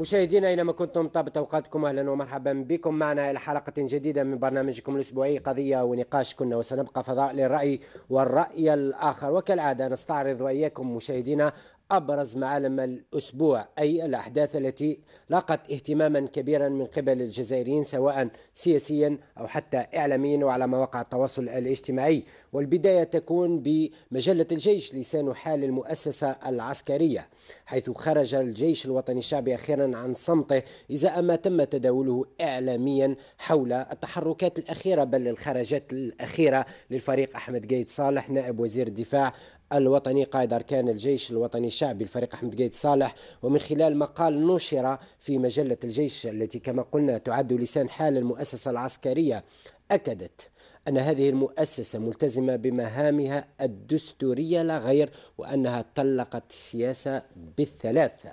مشاهدينا اينما كنتم طابت اوقاتكم اهلا ومرحبا بكم معنا الى حلقه جديده من برنامجكم الاسبوعي قضيه ونقاش كنا وسنبقى فضاء للراي والراي الاخر وكالعاده نستعرض واياكم مشاهدينا أبرز معالم الأسبوع أي الأحداث التي لاقت اهتماما كبيرا من قبل الجزائريين سواء سياسيا أو حتى إعلاميا وعلى مواقع التواصل الاجتماعي والبداية تكون بمجلة الجيش لسان حال المؤسسة العسكرية حيث خرج الجيش الوطني الشعبي أخيرا عن صمته إذا ما تم تداوله إعلاميا حول التحركات الأخيرة بل الخرجات الأخيرة للفريق أحمد قايد صالح نائب وزير الدفاع الوطني قائد أركان الجيش الوطني الشعبي الفريق أحمد قيد صالح ومن خلال مقال نشر في مجلة الجيش التي كما قلنا تعد لسان حال المؤسسة العسكرية أكدت أن هذه المؤسسة ملتزمة بمهامها الدستورية لا غير وأنها طلقت السياسة بالثلاثة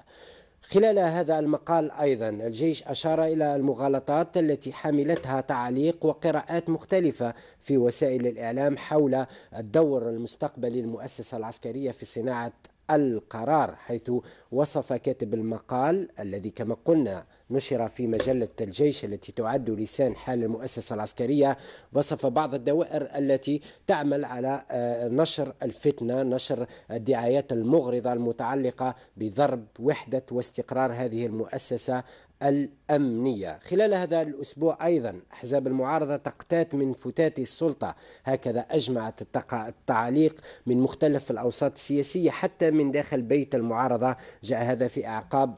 خلال هذا المقال أيضا الجيش أشار إلى المغالطات التي حملتها تعليق وقراءات مختلفة في وسائل الإعلام حول الدور المستقبلي للمؤسسة العسكرية في صناعة القرار حيث وصف كاتب المقال الذي كما قلنا نشر في مجلة الجيش التي تعد لسان حال المؤسسة العسكرية وصف بعض الدوائر التي تعمل على آه، نشر الفتنة نشر الدعايات المغرضة المتعلقة بضرب وحدة واستقرار هذه المؤسسة الأمنية خلال هذا الأسبوع أيضا أحزاب المعارضة تقتات من فتات السلطة هكذا أجمعت التعليق من مختلف الأوساط السياسية حتى من داخل بيت المعارضة جاء هذا في أعقاب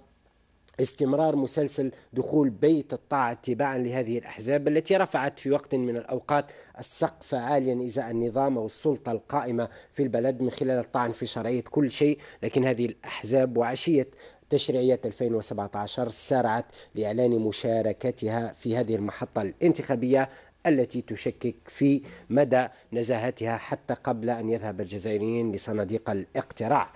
استمرار مسلسل دخول بيت الطاعة اتباعا لهذه الأحزاب التي رفعت في وقت من الأوقات السقف عاليا إزاء النظام والسلطة القائمة في البلد من خلال الطعن في شرعية كل شيء لكن هذه الأحزاب وعشية تشريعية 2017 سارعت لإعلان مشاركتها في هذه المحطة الانتخابية التي تشكك في مدى نزاهتها حتى قبل أن يذهب الجزائريين لصناديق الاقتراع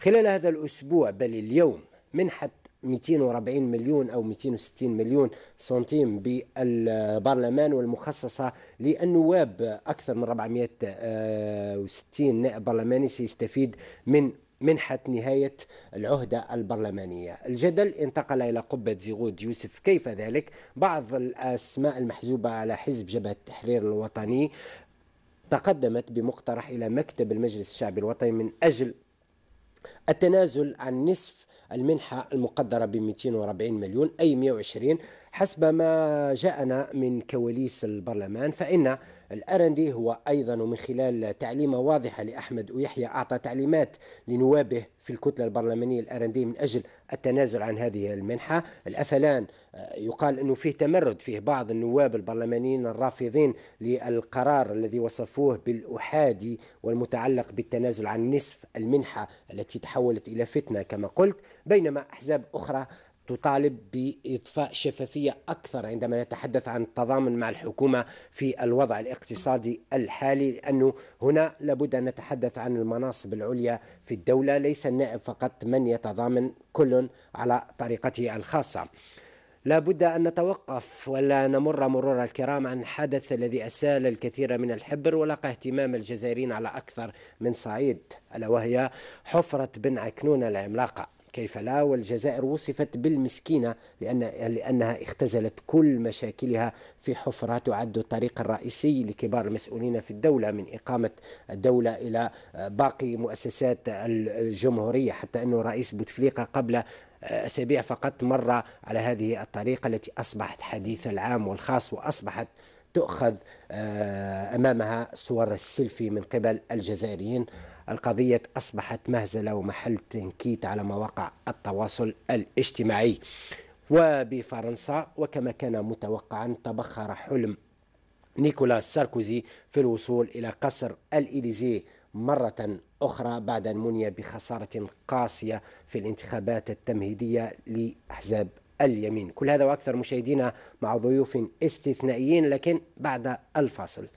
خلال هذا الأسبوع بل اليوم منحة 240 مليون أو 260 مليون سنتيم بالبرلمان والمخصصة للنواب أكثر من 460 نائب برلماني سيستفيد من منحة نهاية العهدة البرلمانية الجدل انتقل إلى قبة زيغود يوسف كيف ذلك؟ بعض الأسماء المحجوبة على حزب جبهة التحرير الوطني تقدمت بمقترح إلى مكتب المجلس الشعبي الوطني من أجل التنازل عن نصف المنحة المقدرة ب 240 مليون أي 120 حسب ما جاءنا من كواليس البرلمان فإن الأرندي هو أيضا ومن خلال تعليمة واضحة لأحمد ويحيى أعطى تعليمات لنوابه في الكتلة البرلمانية الأرندي من أجل التنازل عن هذه المنحة الأفلان آه، يقال أنه فيه تمرد فيه بعض النواب البرلمانيين الرافضين للقرار الذي وصفوه بالأحادي والمتعلق بالتنازل عن نصف المنحة التي تحولت إلى فتنة كما قلت بينما أحزاب أخرى تطالب بإضفاء شفافية أكثر عندما نتحدث عن التضامن مع الحكومة في الوضع الاقتصادي الحالي لأنه هنا لابد أن نتحدث عن المناصب العليا في الدولة ليس النائب فقط من يتضامن كل على طريقته الخاصة لا بد أن نتوقف ولا نمر مرور الكرام عن حدث الذي أسال الكثير من الحبر ولقى اهتمام الجزائريين على أكثر من صعيد ألا وهي حفرة بن عكنون العملاقة كيف لا والجزائر وصفت بالمسكينة لأن لأنها اختزلت كل مشاكلها في حفرة تعد الطريق الرئيسي لكبار المسؤولين في الدولة من إقامة الدولة إلى باقي مؤسسات الجمهورية حتى أنه رئيس بوتفليقة قبل أسابيع فقط مر على هذه الطريقة التي أصبحت حديث العام والخاص وأصبحت تؤخذ آه، أمامها صور السيلفي من قبل الجزائريين القضية أصبحت مهزلة ومحل تنكيت على مواقع التواصل الاجتماعي وبفرنسا وكما كان متوقعا تبخر حلم نيكولاس ساركوزي في الوصول إلى قصر الإليزيه مرة أخرى بعد أن مني بخسارة قاسية في الانتخابات التمهيدية لأحزاب اليمين كل هذا وأكثر مشاهدينا مع ضيوف استثنائيين لكن بعد الفاصل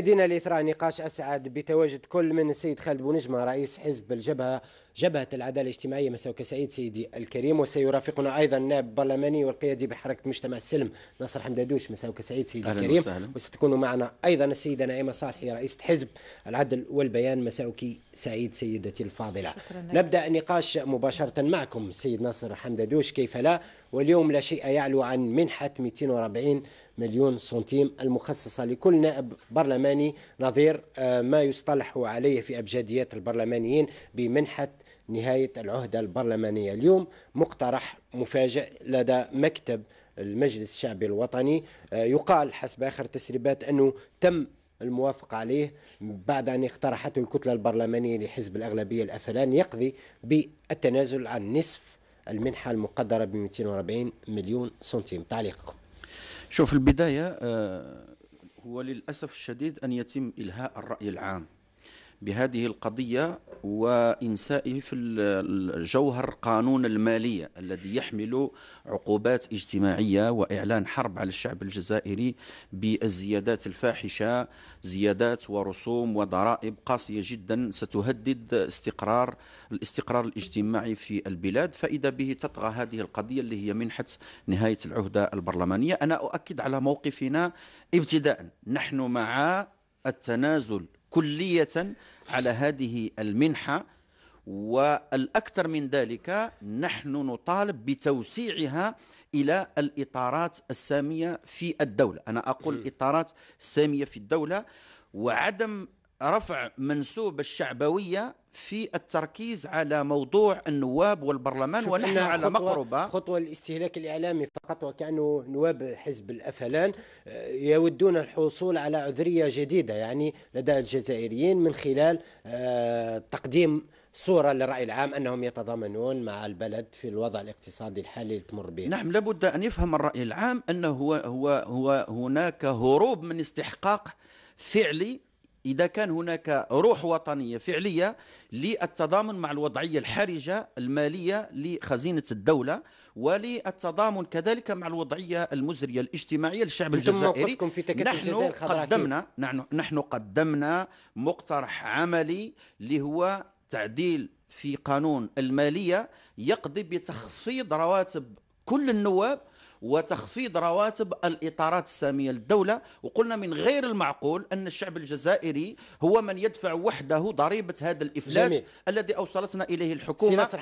مشاهدينا لإثراء نقاش اسعد بتواجد كل من السيد خالد بونجمه رئيس حزب الجبهه جبهه العداله الاجتماعيه مساوك سعيد سيدي الكريم وسيرافقنا ايضا نائب برلماني والقيادي بحركه مجتمع السلم ناصر حمدادوش مساوك سعيد سيدي الكريم وسهلا. وستكون معنا ايضا السيده نائمه صالحي رئيسه حزب العدل والبيان مساوكي سعيد سيدتي الفاضله شكرا نبدا النقاش مباشره معكم السيد ناصر حمدادوش كيف لا واليوم لا شيء يعلو عن منحه 240 مليون سنتيم المخصصه لكل نائب برلماني البرلماني نظير آه، ما يصطلح عليه في ابجديات البرلمانيين بمنحة نهاية العهدة البرلمانية اليوم مقترح مفاجئ لدى مكتب المجلس الشعبي الوطني آه، يقال حسب آخر تسريبات أنه تم الموافقة عليه بعد أن اقترحته الكتلة البرلمانية لحزب الأغلبية الأفلان يقضي بالتنازل عن نصف المنحة المقدرة ب 240 مليون سنتيم تعليقكم شوف البداية آه هو للأسف الشديد أن يتم إلهاء الرأي العام بهذه القضية وإنسائه في الجوهر قانون المالية الذي يحمل عقوبات اجتماعية وإعلان حرب على الشعب الجزائري بالزيادات الفاحشة زيادات ورسوم وضرائب قاسية جدا ستهدد استقرار الاستقرار الاجتماعي في البلاد فإذا به تطغى هذه القضية اللي هي منحة نهاية العهدة البرلمانية أنا أؤكد على موقفنا ابتداء نحن مع التنازل كلية على هذه المنحة والأكثر من ذلك نحن نطالب بتوسيعها إلى الإطارات السامية في الدولة أنا أقول الإطارات السامية في الدولة وعدم رفع منسوب الشعبوية في التركيز على موضوع النواب والبرلمان ونحن على مقربة خطوة الاستهلاك الإعلامي فقط وكأنه نواب حزب الأفلان آه، يودون الحصول على عذرية جديدة يعني لدى الجزائريين من خلال آه، تقديم صورة للرأي العام أنهم يتضامنون مع البلد في الوضع الاقتصادي الحالي اللي تمر به نعم لابد أن يفهم الرأي العام أنه هو, هو, هو هناك هروب من استحقاق فعلي إذا كان هناك روح وطنية فعلية للتضامن مع الوضعية الحرجة المالية لخزينة الدولة وللتضامن كذلك مع الوضعية المزرية الاجتماعية للشعب الجزائري في نحن قدمنا نحن, نحن قدمنا مقترح عملي اللي هو تعديل في قانون المالية يقضي بتخفيض رواتب كل النواب وتخفيض رواتب الاطارات الساميه للدوله وقلنا من غير المعقول ان الشعب الجزائري هو من يدفع وحده ضريبه هذا الافلاس جميل. الذي اوصلتنا اليه الحكومه سي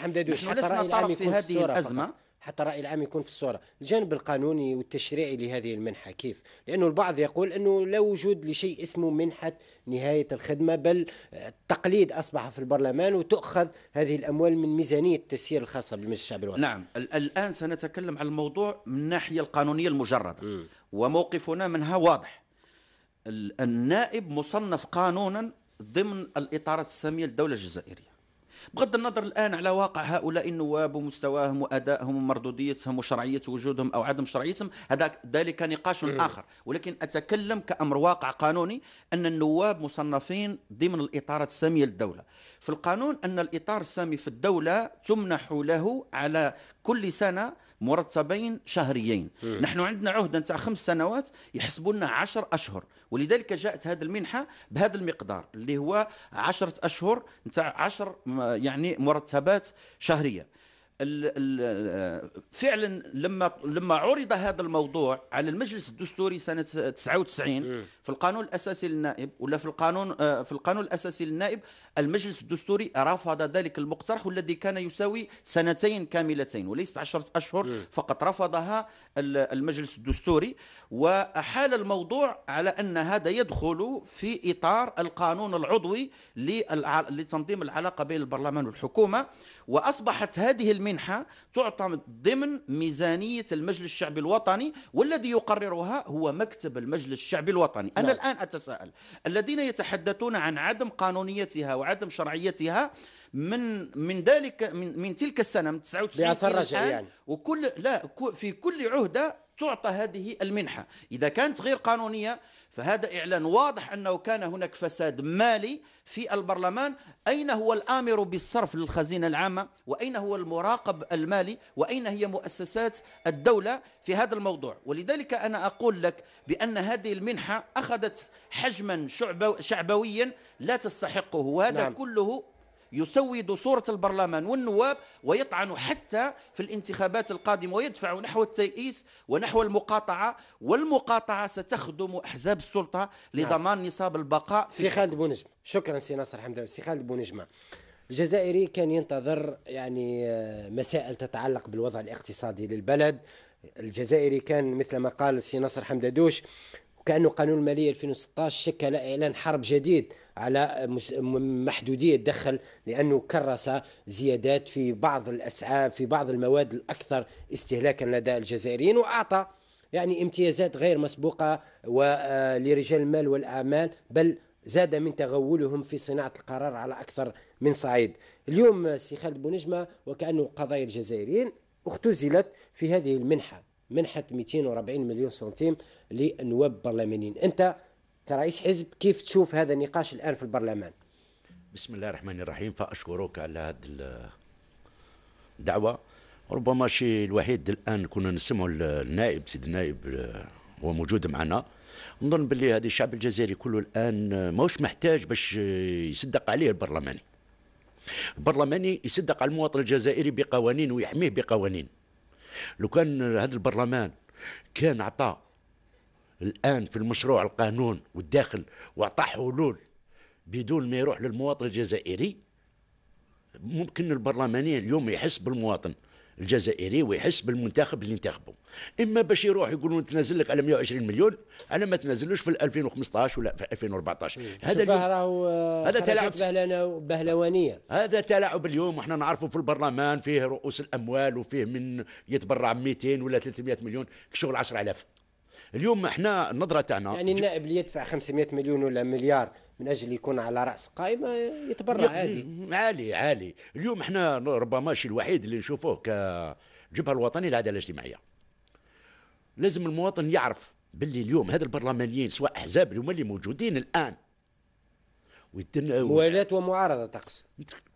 لسنا طرف في هذه الازمه فقط. حتى الرأي العام يكون في الصورة الجانب القانوني والتشريعي لهذه المنحة كيف لأنه البعض يقول أنه لا وجود لشيء اسمه منحة نهاية الخدمة بل التقليد أصبح في البرلمان وتؤخذ هذه الأموال من ميزانية التسيير الخاصة بالمجلس الشعبي الوطني نعم الآن سنتكلم عن الموضوع من الناحية القانونية المجردة م. وموقفنا منها واضح النائب مصنف قانونا ضمن الإطارات السامية للدولة الجزائرية بغض النظر الان على واقع هؤلاء النواب ومستواهم وادائهم ومردوديتهم وشرعيه وجودهم او عدم شرعيتهم هذا ذلك نقاش اخر ولكن اتكلم كامر واقع قانوني ان النواب مصنفين ضمن الاطارات الساميه للدوله في القانون ان الاطار السامي في الدوله تمنح له على كل سنه مرتبين شهريين م. نحن عندنا عهدة نتاع خمس سنوات يحسبوا لنا عشر أشهر ولذلك جاءت هذه المنحة بهذا المقدار اللي هو عشرة أشهر نتاع عشر يعني مرتبات شهرية فعلا لما لما عرض هذا الموضوع على المجلس الدستوري سنه 99 في القانون الاساسي للنائب ولا في القانون آه، في القانون الاساسي للنائب المجلس الدستوري رفض ذلك المقترح والذي كان يساوي سنتين كاملتين وليس 10 اشهر فقط رفضها المجلس الدستوري واحال الموضوع على ان هذا يدخل في اطار القانون العضوي لتنظيم العلاقه بين البرلمان والحكومه وأصبحت هذه المنحة تعطى ضمن ميزانية المجلس الشعبي الوطني والذي يقررها هو مكتب المجلس الشعبي الوطني أنا لا. نعم. الآن أتساءل الذين يتحدثون عن عدم قانونيتها وعدم شرعيتها من من ذلك من, من تلك السنه من 99 يعني. وكل لا في كل عهده تعطى هذه المنحة إذا كانت غير قانونية فهذا إعلان واضح أنه كان هناك فساد مالي في البرلمان أين هو الآمر بالصرف للخزينة العامة وأين هو المراقب المالي وأين هي مؤسسات الدولة في هذا الموضوع ولذلك أنا أقول لك بأن هذه المنحة أخذت حجما شعبويا لا تستحقه وهذا نعم. كله يسود صورة البرلمان والنواب ويطعن حتى في الانتخابات القادمة ويدفع نحو التيئيس ونحو المقاطعة والمقاطعة ستخدم أحزاب السلطة نعم. لضمان نصاب البقاء سي خالد بونجمة شكرا سي ناصر حمد سي خالد بونجمة الجزائري كان ينتظر يعني آه، مسائل تتعلق بالوضع الاقتصادي للبلد الجزائري كان مثل ما قال السي نصر حمدادوش وكأنه قانون المالية 2016 شكل إعلان حرب جديد على محدودية الدخل لأنه كرس زيادات في بعض الأسعار في بعض المواد الأكثر استهلاكا لدى الجزائريين وأعطى يعني امتيازات غير مسبوقة آه، لرجال المال والأعمال بل زاد من تغولهم في صناعة القرار على أكثر من صعيد اليوم سي خالد بونجمة وكأنه قضايا الجزائريين اختزلت في هذه المنحة منحة 240 مليون سنتيم لنواب برلمانيين أنت كرئيس حزب كيف تشوف هذا النقاش الآن في البرلمان بسم الله الرحمن الرحيم فأشكرك على هذه الدعوة ربما شيء الوحيد الآن كنا نسمعوا النائب سيد النائب آه، هو موجود معنا نظن باللي هذا الشعب الجزائري كله الآن ماهوش محتاج باش يصدق عليه البرلماني البرلماني يصدق على المواطن الجزائري بقوانين ويحميه بقوانين لو كان هذا البرلمان كان عطى الان في المشروع القانون والداخل واعطى حلول بدون ما يروح للمواطن الجزائري ممكن البرلمانيين اليوم يحس بالمواطن الجزائري ويحس بالمنتخب اللي انتخبه اما باش يروح يقولوا نتنازل لك على 120 مليون انا ما تنازلوش في 2015 ولا في 2014 هذا اليوم راهو آه، هذا تلاعب بهلوانيه هذا تلاعب اليوم وحنا نعرفوا في البرلمان فيه رؤوس الاموال وفيه من يتبرع 200 ولا 300 مليون شغل 10000 اليوم احنا النظره تاعنا يعني النائب اللي يدفع 500 مليون ولا مليار من اجل يكون على راس قائمه يتبرع عادي عالي عالي اليوم احنا ربما الشيء الوحيد اللي نشوفوه كجبهه الوطنيه للعداله الاجتماعيه لازم المواطن يعرف باللي اليوم هذا البرلمانيين سواء احزاب اللي هما اللي موجودين الان موالات ومعارضه تقصد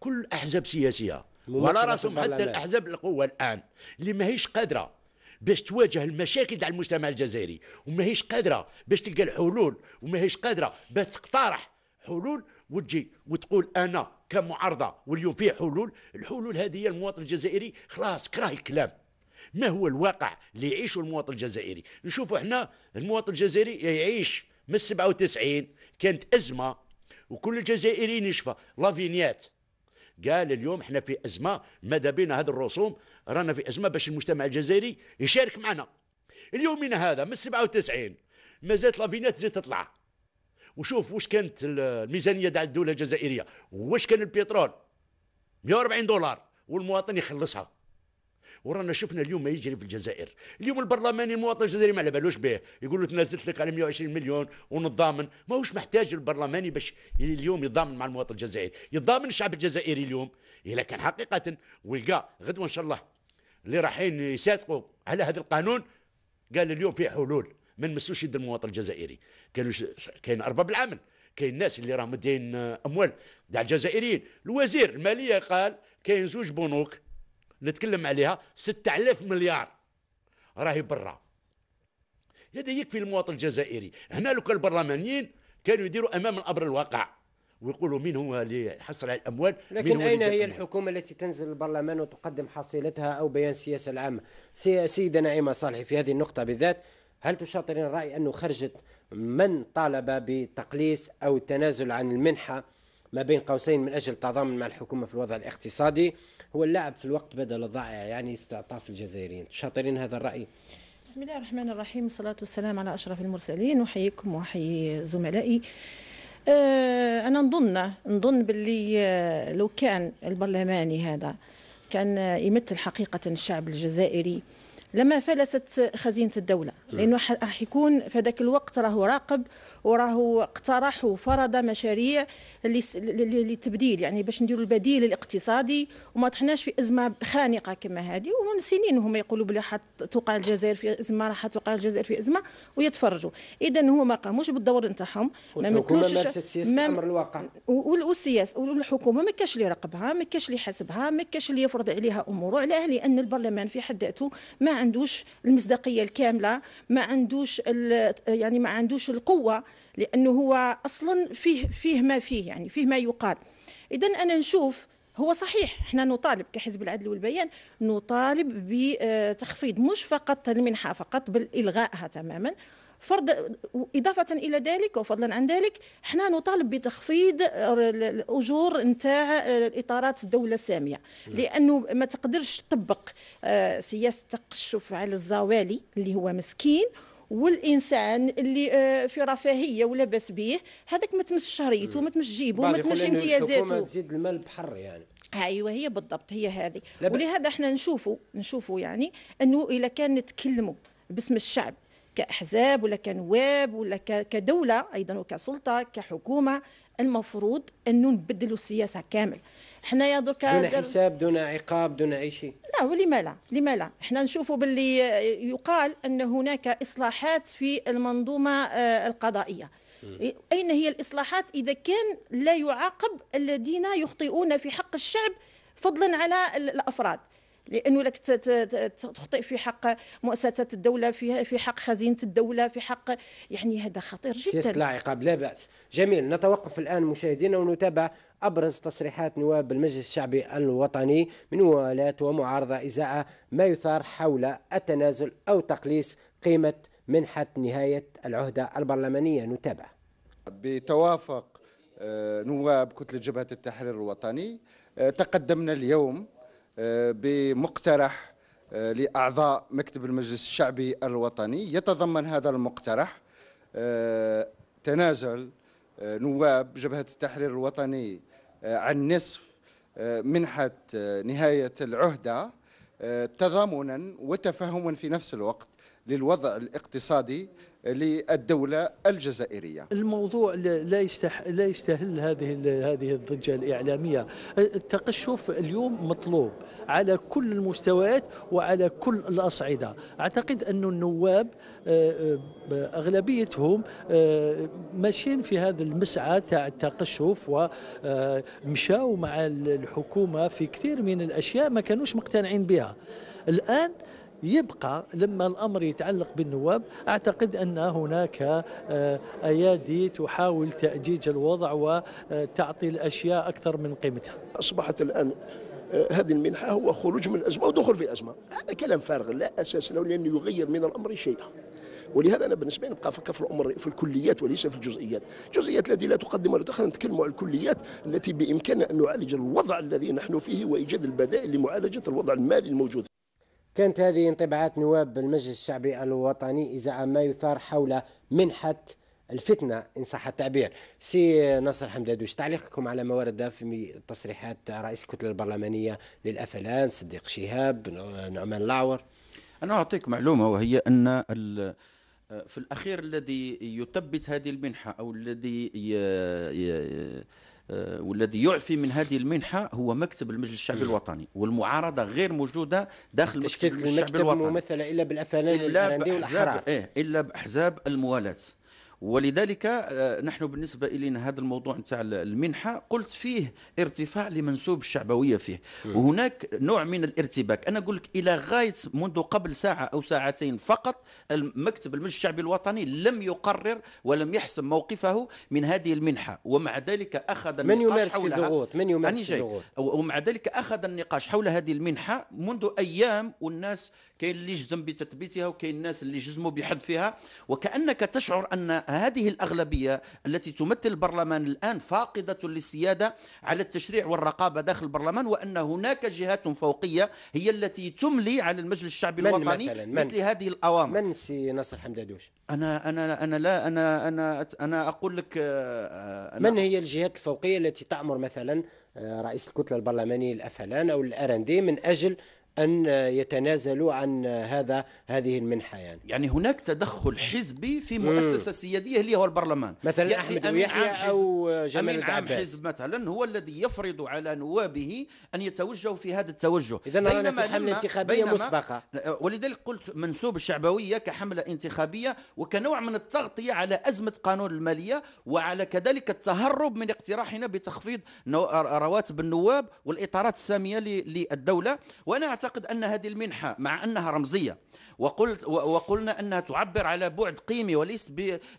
كل احزاب سياسيه وعلى راسهم حتى الاحزاب القوه الان اللي ماهيش قادره باش تواجه المشاكل تاع المجتمع الجزائري وماهيش قادره باش تلقى الحلول وماهيش قادره باش تقترح حلول وتجي وتقول انا كمعارضه واليوم فيه حلول الحلول هذه هي المواطن الجزائري خلاص كره الكلام ما هو الواقع اللي يعيشه المواطن الجزائري نشوفوا احنا المواطن الجزائري يعيش من 97 كانت ازمه وكل الجزائريين يشفى لافينيات قال اليوم احنا في ازمه ماذا بينا هذه الرسوم رانا في ازمه باش المجتمع الجزائري يشارك معنا اليومنا هذا من 97 ما زالت لافينات تزيد تطلع وشوف واش كانت الميزانيه تاع الدوله الجزائريه واش كان البترول 140 دولار والمواطن يخلصها ورانا شفنا اليوم ما يجري في الجزائر اليوم البرلماني المواطن الجزائري ما على بالوش به يقول له تنازلت لك على 120 مليون ونتضامن ماهوش محتاج البرلماني باش اليوم يتضامن مع المواطن الجزائري يتضامن الشعب الجزائري اليوم الا كان حقيقه ولقى غدوه ان شاء الله اللي رايحين يصادقوا على هذا القانون قال اليوم في حلول ما نمسوش يد المواطن الجزائري كانوا كاين ارباب العمل كاين الناس اللي راهم مدين اموال تاع الجزائريين الوزير الماليه قال كاين زوج بنوك نتكلم عليها 6000 مليار راهي برا هذا يكفي المواطن الجزائري هنا لو كان البرلمانيين كانوا يديروا امام الامر الواقع ويقولوا مين هو اللي حصل على الاموال لكن اين هي الحكومه التي تنزل البرلمان وتقدم حصيلتها او بيان السياسه العامه سيده نعيمه صالحي في هذه النقطه بالذات هل تشاطرين الراي انه خرجت من طالب بتقليص او التنازل عن المنحه ما بين قوسين من اجل التضامن مع الحكومه في الوضع الاقتصادي هو اللاعب في الوقت بدل الضائع يعني استعطاف الجزائريين تشاطرين هذا الراي بسم الله الرحمن الرحيم والصلاه والسلام على اشرف المرسلين احييكم واحيي زملائي آه، انا نظن نظن باللي آه، لو كان البرلماني هذا كان يمثل حقيقه الشعب الجزائري لما فلست خزينه الدوله نعم. لانه راح يكون في ذاك الوقت راهو راقب وراه اقترح وفرض مشاريع للتبديل يعني باش نديروا البديل الاقتصادي وما طحناش في ازمه خانقه كما هذه ومن سنين هما يقولوا بلي حتوقع الجزائر في ازمه راح توقع الجزائر في ازمه ويتفرجوا اذا هما ما قاموش بالدور نتاعهم ما مثلوش ما امر الواقع والسياسه والحكومه ما كاش اللي يراقبها ما كاش اللي يحاسبها ما كاش اللي يفرض عليها اموره علاه ان البرلمان في حد ذاته ما عندوش المصداقيه الكامله ما عندوش يعني ما عندوش القوه لانه هو اصلا فيه فيه ما فيه يعني فيه ما يقال اذا انا نشوف هو صحيح احنا نطالب كحزب العدل والبيان نطالب بتخفيض مش فقط المنحه فقط بل الغائها تماما فرض إضافة إلى ذلك وفضلا عن ذلك احنا نطالب بتخفيض الأجور نتاع الإطارات الدولة السامية نعم. لأنه ما تقدرش تطبق آه، سياسة تقشف على الزوالي اللي هو مسكين والانسان اللي آه، في رفاهيه ولا به هذاك ما تمش شهريته ما تمش جيبه ما تمش امتيازاته تزيد المال بحر يعني آه، ايوه هي بالضبط هي هذه ولهذا احنا نشوفوا نشوفوا يعني انه اذا كان نتكلموا باسم الشعب كاحزاب ولا كنواب ولا كدوله ايضا وكسلطه كحكومه المفروض انه نبدلوا السياسه كامل حنايا دركا دون حساب دون عقاب دون اي شيء لا ولما لا لما لا حنا نشوفوا باللي يقال ان هناك اصلاحات في المنظومه آه، القضائيه اين هي الاصلاحات اذا كان لا يعاقب الذين يخطئون في حق الشعب فضلا على الافراد لانه لك تخطئ في حق مؤسسات الدوله في في حق خزينه الدوله في حق يعني هذا خطير جدا سياسه العقاب لا باس جميل نتوقف الان مشاهدينا ونتابع ابرز تصريحات نواب المجلس الشعبي الوطني من موالاة ومعارضه ازاء ما يثار حول التنازل او تقليص قيمه منحه نهايه العهده البرلمانيه نتابع بتوافق آه، نواب كتله جبهه التحرير الوطني آه، تقدمنا اليوم بمقترح آه، لأعضاء مكتب المجلس الشعبي الوطني يتضمن هذا المقترح آه، تنازل آه، نواب جبهة التحرير الوطني عن نصف منحة نهاية العهدة تضامنا وتفهما في نفس الوقت للوضع الاقتصادي للدولة الجزائرية الموضوع لا, يستح... لا يستهل هذه هذه الضجة الإعلامية التقشف اليوم مطلوب على كل المستويات وعلى كل الأصعدة أعتقد أن النواب آه، آه، أغلبيتهم آه، ماشيين في هذا المسعى تاع التقشف ومشاو مع الحكومة في كثير من الأشياء ما كانوش مقتنعين بها الآن يبقى لما الأمر يتعلق بالنواب أعتقد أن هناك آه، أيادي تحاول تأجيج الوضع وتعطي الأشياء أكثر من قيمتها أصبحت الآن آه، هذه المنحة هو خروج من الأزمة ودخول في الأزمة هذا كلام فارغ لا أساس له لأنه يغير من الأمر شيئا ولهذا انا بالنسبه لي نبقى افكر في الامر في الكليات وليس في الجزئيات، الجزئيات التي لا تقدم ولا تخرج نتكلم عن الكليات التي بامكاننا ان نعالج الوضع الذي نحن فيه وايجاد البدائل لمعالجه الوضع المالي الموجود. كانت هذه انطباعات نواب المجلس الشعبي الوطني إذا ما يثار حول منحة الفتنة إن صح التعبير سي نصر حمدادوش تعليقكم على ما ورد في تصريحات رئيس الكتلة البرلمانية للأفلان صديق شهاب نعمان العور أنا أعطيك معلومة وهي أن في الأخير الذي يثبت هذه المنحة أو الذي آه، والذي يعفي من هذه المنحه هو مكتب المجلس الشعبي الوطني والمعارضه غير موجوده داخل مكتب المجلس الشعبي الوطني الممثله الا بالافلام الا باحزاب إيه الا باحزاب الموالاه ولذلك آه، نحن بالنسبه الينا هذا الموضوع نتاع المنحه قلت فيه ارتفاع لمنسوب الشعبويه فيه وهناك نوع من الارتباك انا اقول لك الى غايه منذ قبل ساعه او ساعتين فقط مكتب المجلس الشعبي الوطني لم يقرر ولم يحسم موقفه من هذه المنحه ومع ذلك اخذ من يمارس في الضغوط من يمارس في الضغوط ومع ذلك اخذ النقاش حول هذه المنحه منذ ايام والناس كاين اللي جزم بتثبيتها وكاين الناس اللي جزموا بحذفها وكانك تشعر ان هذه الاغلبيه التي تمثل البرلمان الان فاقده للسياده على التشريع والرقابه داخل البرلمان وان هناك جهات فوقيه هي التي تملي على المجلس الشعبي من الوطني مثلا من مثل هذه الاوامر من سي نصر حمدادوش انا انا انا لا انا انا انا اقول لك آه، أنا من هي الجهات الفوقيه التي تامر مثلا آه، رئيس الكتله البرلمانيه الافلان او الار ان دي من اجل أن يتنازلوا عن هذا هذه المنحة يعني, يعني هناك تدخل حزبي في مؤسسة مم. سيادية اللي هو البرلمان مثلا أحمد يحيى أو جمال أمين عام حزب مثلا هو الذي يفرض على نوابه أن يتوجهوا في هذا التوجه إذا بينما في حملة انتخابية مسبقة ولذلك قلت منسوب الشعبوية كحملة انتخابية وكنوع من التغطية على أزمة قانون المالية وعلى كذلك التهرب من اقتراحنا بتخفيض رواتب النواب والإطارات السامية للدولة وأنا أعتقد أن هذه المنحة مع أنها رمزية وقلت وقلنا أنها تعبر على بعد قيمي وليس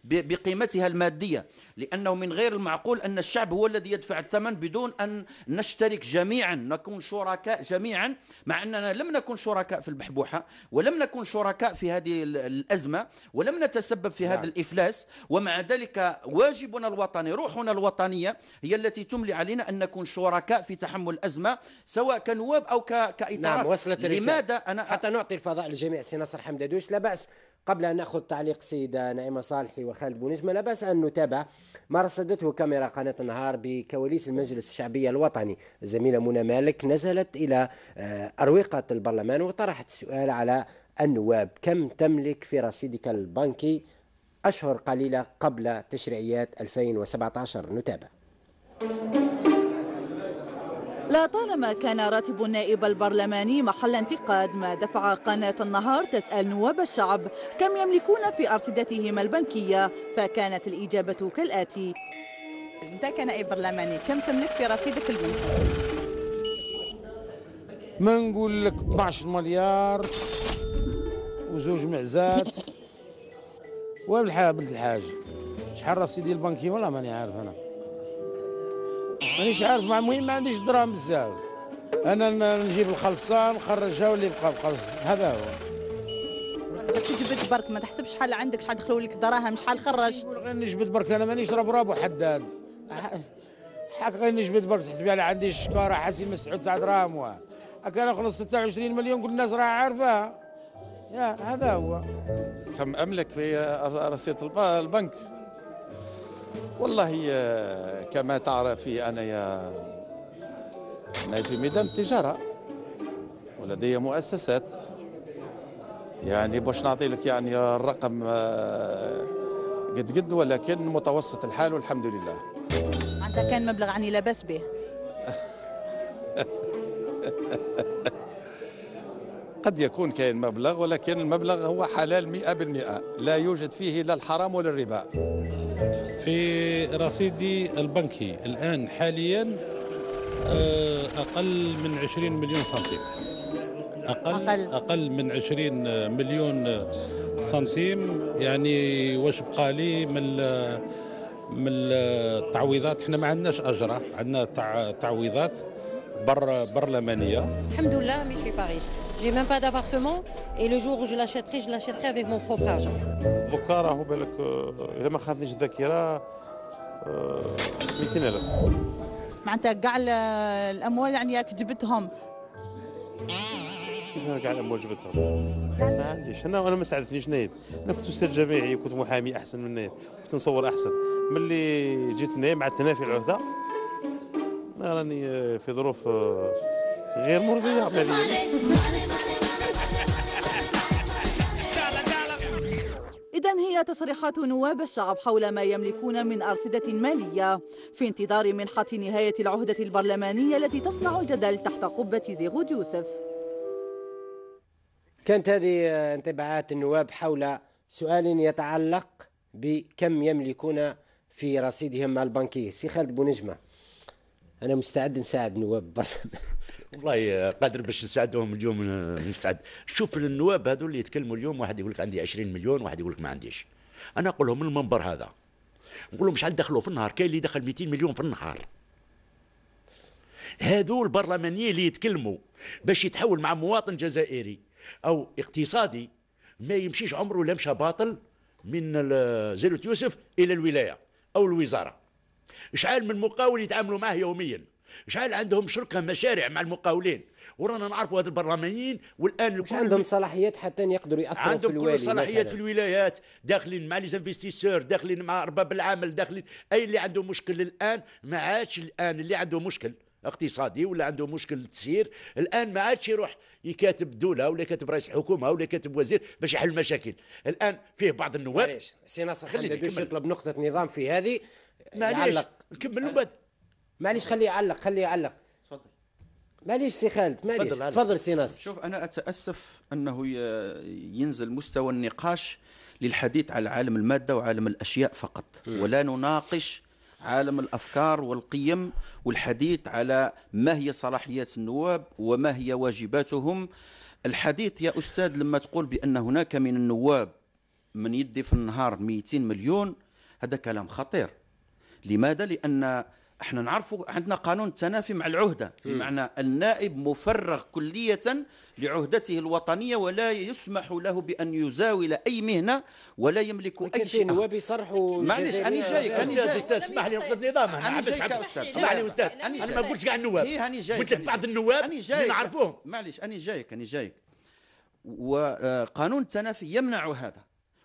بقيمتها المادية لأنه من غير المعقول أن الشعب هو الذي يدفع الثمن بدون أن نشترك جميعا نكون شركاء جميعا مع أننا لم نكن شركاء في البحبوحة ولم نكن شركاء في هذه الأزمة ولم نتسبب في هذا نعم. الإفلاس ومع ذلك واجبنا الوطني روحنا الوطنية هي التي تملي علينا أن نكون شركاء في تحمل الأزمة سواء كنواب أو كإطارات نعم وصلت الرسالة لماذا أنا حتى نعطي الفضاء للجميع سي نصر حمدادوش لا بأس قبل أن نأخذ تعليق السيدة نعيمة صالحي وخالد بونجمة لا بأس أن نتابع ما رصدته كاميرا قناة النهار بكواليس المجلس الشعبي الوطني الزميلة منى مالك نزلت إلى آه، أروقة البرلمان وطرحت السؤال على النواب كم تملك في رصيدك البنكي أشهر قليلة قبل تشريعيات 2017 نتابع لطالما كان راتب النائب البرلماني محل انتقاد ما دفع قناة النهار تسأل نواب الشعب كم يملكون في أرصدتهم البنكية فكانت الإجابة كالآتي أنت كنائب برلماني كم تملك في رصيدك البنكي؟ ما نقول لك 12 مليار وزوج معزات وبالحال بنت الحاج شحال رصيدي البنكي والله ماني عارف أنا مانيش عارف مع المهم ما عنديش دراهم بزاف انا نجيب الخلصه نخرجها واللي يبقى بقى هذا هو تجبد برك ما تحسبش شحال عندك شحال دخلوا لك دراهم شحال خرجت غير نجبد برك انا مانيش راب حداد حق غير نجبد برك تحسبي يعني انا عندي الشكاره حاسي مسعود تاع دراهم واه كان خلص 26 مليون كل الناس راه عارفه يا هذا هو كم املك في رصيد البنك والله كما تعرفي أنا يا أنا في ميدان التجارة ولدي مؤسسات يعني باش نعطي لك يعني الرقم آه، قد قد ولكن متوسط الحال والحمد لله معناتها كان مبلغ عني لا باس به قد يكون كاين مبلغ ولكن المبلغ هو حلال 100% لا يوجد فيه لا الحرام ولا الربا في رصيدي البنكي الآن حاليا آه، أقل من 20 مليون سنتيم أقل, أقل, أقل من 20 مليون سنتيم يعني واش بقى لي من من التعويضات احنا ما عندناش اجره عندنا تعويضات بر برلمانيه الحمد لله ماشي في باريس J'ai même pas d'appartement et le jour où je l'achèterai, je l'achèterai avec mon propre argent. بكارة هو بالك إلا ما خانتنيش الذاكرة 200000 آه، معناتها كاع آه، الأموال يعني ياك جبتهم كيف كاع الاموال جبتهم ما عنديش انا انا ما ساعدتنيش نايب انا كنت استاذ جامعي كنت محامي احسن من نايب كنت نصور احسن ملي جيت نايب مع تنافي العهده راني آه، في ظروف غير مرضيه عمليا إذا هي تصريحات نواب الشعب حول ما يملكون من أرصدة مالية في انتظار منحة نهاية العهدة البرلمانية التي تصنع الجدل تحت قبة زيغود يوسف كانت هذه انطباعات النواب حول سؤال يتعلق بكم يملكون في رصيدهم البنكي البنكية سي خالد بونجمة أنا مستعد نساعد نواب برلمان والله قادر باش نساعدهم اليوم نستعد شوف النواب هذول اللي يتكلموا اليوم واحد يقول لك عندي 20 مليون واحد يقول لك ما عنديش انا نقول لهم المنبر هذا نقول لهم شحال دخلوا في النهار كاين اللي دخل 200 مليون في النهار هذو البرلمانيين اللي يتكلموا باش يتحول مع مواطن جزائري او اقتصادي ما يمشيش عمره لا مشى باطل من زيروت يوسف الى الولايه او الوزاره شحال من مقاول يتعاملوا معه يوميا شحال عندهم شركه مشاريع مع المقاولين ورانا نعرفوا هذ البرلمانيين والان مش عندهم صلاحيات حتى يقدروا ياثروا عندهم في عندهم كل الصلاحيات في الولايات داخلين مع لي داخلين مع ارباب العمل داخلين اي اللي عنده مشكل الان ما عادش الان اللي عنده مشكل اقتصادي ولا عنده مشكل تسيير الان ما عادش يروح يكاتب دوله ولا يكاتب رئيس حكومه ولا يكاتب وزير باش يحل مشاكل الان فيه بعض النواب سي ناصر يطلب نقطه نظام في هذه معليش نكمل بعد معليش خليه يعلق خليه يعلق تفضل معليش سي خالد معليش تفضل سي ناصر شوف انا اتاسف انه ينزل مستوى النقاش للحديث على عالم الماده وعالم الاشياء فقط م. ولا نناقش عالم الافكار والقيم والحديث على ما هي صلاحيات النواب وما هي واجباتهم الحديث يا استاذ لما تقول بان هناك من النواب من يدي في النهار 200 مليون هذا كلام خطير لماذا لان احنا نعرفوا عندنا قانون التنافي مع العهده بمعنى النائب مفرغ كليه لعهدته الوطنيه ولا يسمح له بان يزاول اي مهنه ولا يملك اي شيء نواب يصرحوا معليش انا جايك انا جايك استاذ اسمح لي نقض نظام انا جاي استاذ اسمح لي استاذ انا ما قلتش كاع النواب إيه، قلت لك بعض النواب نعرفوهم معليش انا جايك انا جايك وقانون التنافي يمنع هذا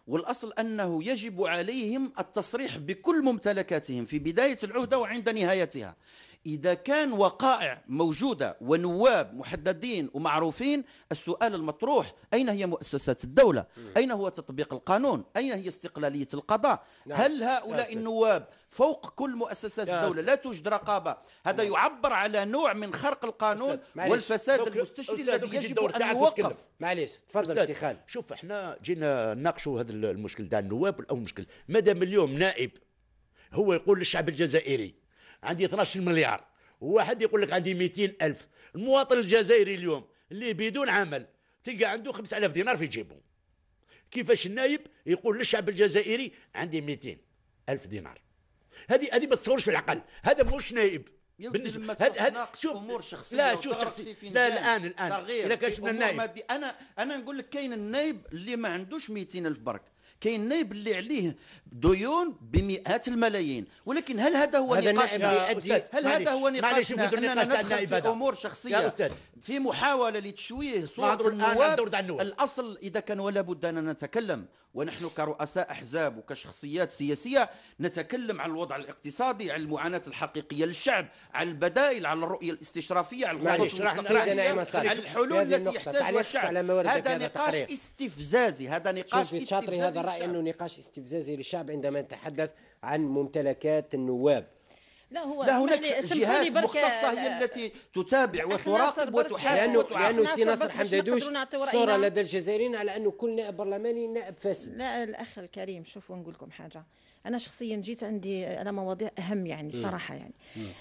والأصل أنه يجب عليهم التصريح بكل ممتلكاتهم في بداية العهدة وعند نهايتها إذا كان وقائع موجودة ونواب محددين ومعروفين السؤال المطروح أين هي مؤسسات الدولة أين هو تطبيق القانون أين هي استقلالية القضاء نعم. هل هؤلاء النواب فوق كل مؤسسات الدولة لا توجد رقابة هذا نعم. يعبر على نوع من خرق القانون والفساد المستشري الذي يجب أن يوقف معليش تفضل سي خالد شوف احنا جينا نناقشوا هذا المشكل تاع النواب أو المشكل مدام اليوم نائب هو يقول للشعب الجزائري عندي 12 مليار وواحد يقول لك عندي 200 ألف المواطن الجزائري اليوم اللي بدون عمل تلقى عنده 5000 دينار في جيبه كيفاش النايب يقول للشعب الجزائري عندي 200 ألف دينار هذه هذه ما تصورش في العقل هذا مش نائب بالنسبه هذا هذا شوف امور شخصيه لا شوف شخصي لا الان الان صغير اذا كان النائب انا انا نقول لك كاين النايب اللي ما عندوش 200 الف برك كاين نايب اللي عليه ديون بمئات الملايين ولكن هل هذا هو هذا نقاشنا يؤدي هل هذا هو نقاشنا اننا ندخل في امور شخصيه في محاوله لتشويه صوره النواب الأصل إذا كان ولا بد ان نتكلم ونحن كرؤساء أحزاب وكشخصيات سياسية نتكلم عن الوضع الاقتصادي عن المعاناة الحقيقية للشعب عن البدائل عن الرؤية الاستشرافية عن الخطوط المستقبلية عن الحلول التي يحتاجها الشعب هذا نقاش تقرير. استفزازي هذا نقاش استفزازي هذا الرأي أنه نقاش استفزازي للشعب عندما نتحدث عن ممتلكات النواب لا هو لا هناك جهات مختصه هي التي تتابع وتراقب وتحاسب وتعاقب لانه سي ناصر حمدادوش صورة لدى الجزائريين على انه كل نائب برلماني نائب فاسد لا الاخ الكريم شوفوا نقول لكم حاجه انا شخصيا جيت عندي على مواضيع اهم يعني بصراحه يعني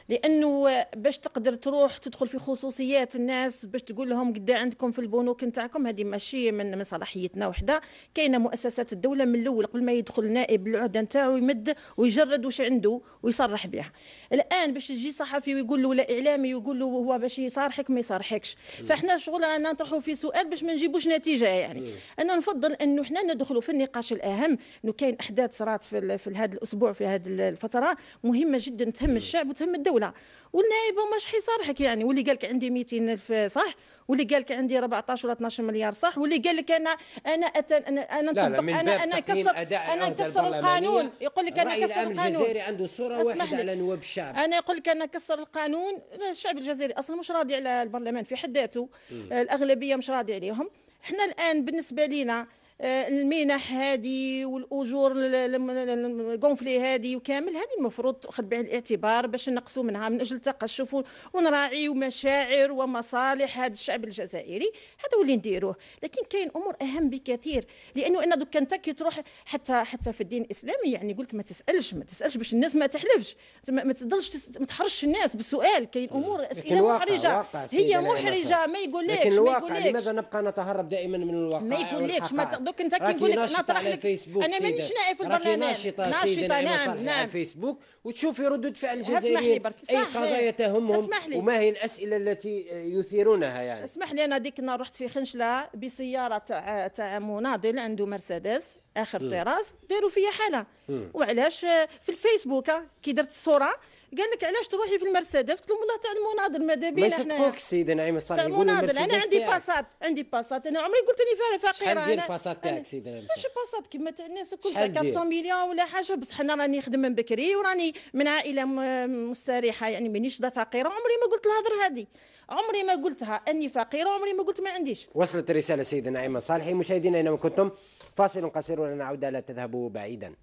لانه باش تقدر تروح تدخل في خصوصيات الناس باش تقول لهم قد إيه عندكم في البنوك نتاعكم هذه ماشي من من صلاحيتنا وحده كاينه مؤسسات الدوله من الاول قبل ما يدخل نائب العهده نتاعو يمد ويجرد واش عنده ويصرح بها الان باش يجي صحفي ويقول له ولا اعلامي ويقول له هو باش يصارحك ما يصارحكش فاحنا شغلنا نطرحوا في سؤال باش ما نجيبوش نتيجه يعني انا نفضل انه احنا ندخلوا في النقاش الاهم انه كاين احداث صرات في في هذا الاسبوع في هذه الفتره مهمه جدا تهم الشعب وتهم الدوله والنائبه ماش حيصارحك يعني واللي قال لك عندي 200 الف صح واللي قال لك عندي 14 ولا 12 مليار صح واللي قال لك انا انا أتن انا انا لا لا انا انا كسر انا كسر القانون يقول لك انا كسر القانون الجزائري عنده صوره واحده على نواب الشعب انا يقول لك انا كسر القانون الشعب الجزائري اصلا مش راضي على البرلمان في حد ذاته الاغلبيه مش راضي عليهم احنا الان بالنسبه لنا آه، المنح هذه والاجور الكونفلي هذه وكامل هذه المفروض تاخذ بعين الاعتبار باش نقصوا منها من اجل التقشف ونراعي مشاعر ومصالح هذا الشعب الجزائري هذا هو اللي نديروه لكن كاين امور اهم بكثير لانه انا دوك انت كي تروح حتى حتى في الدين الاسلامي يعني يقول لك ما تسالش ما تسالش باش الناس ما تحلفش ما تضلش ما تحرش الناس بالسؤال كاين امور اسئله محرجه واقع هي محرجه ما يقولكش لكن الواقع ما يقولكش لماذا نبقى نتهرب دائما من الواقع ما يقولكش ما دوك انت كي نقول لك نطرح لك انا مانيش نائب في البرلامج ناشطه ناشطه نعم نعم على الفيسبوك وتشوفي ردود فعل الجزائريين اي قضايا تهمهم وما هي الاسئله التي يثيرونها يعني اسمح لي انا ديك رحت في خنشله بسياره تاع تاع مناضل عنده مرسيدس اخر طراز داروا فيا حاله وعلاش في الفيسبوك آه، كي درت الصوره قال لك علاش تروحي في المرسيدس قلت لهم والله تاع المناضل ماذا احنا ما صدقوك سيدي نعيمه صالح تاع المناضل انا عندي باسات عندي باسات انا عمري قلت اني فقيره شحال دير الباسات تاعك سيدي نعيمه ماشي باسات كيما تاع الناس الكل تاع 400 مليون ولا حاجه بصح انا راني نخدم من بكري وراني من عائله مستريحه يعني مانيش فقيره عمري ما قلت الهضره هذه عمري ما قلتها اني فقيره عمري ما قلت ما عنديش وصلت الرساله سيدة نعيمه صالحي مشاهدينا اينما كنتم فاصل قصير ولن نعود لا تذهبوا بعيدا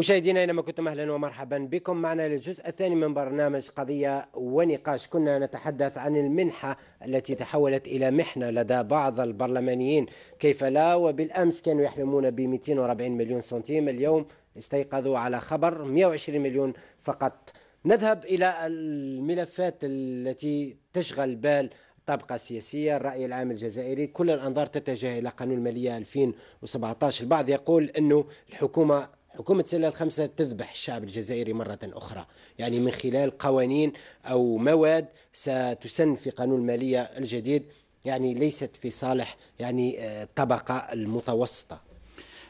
مشاهدينا اينما كنتم اهلا ومرحبا بكم معنا للجزء الثاني من برنامج قضيه ونقاش كنا نتحدث عن المنحه التي تحولت الى محنه لدى بعض البرلمانيين كيف لا وبالامس كانوا يحلمون ب 240 مليون سنتيم اليوم استيقظوا على خبر 120 مليون فقط نذهب الى الملفات التي تشغل بال طبقة السياسية الرأي العام الجزائري كل الأنظار تتجه إلى قانون المالية 2017 البعض يقول أنه الحكومة حكومة سلة الخمسة تذبح الشعب الجزائري مرة أخرى يعني من خلال قوانين أو مواد ستسن في قانون المالية الجديد يعني ليست في صالح يعني الطبقة آه، المتوسطة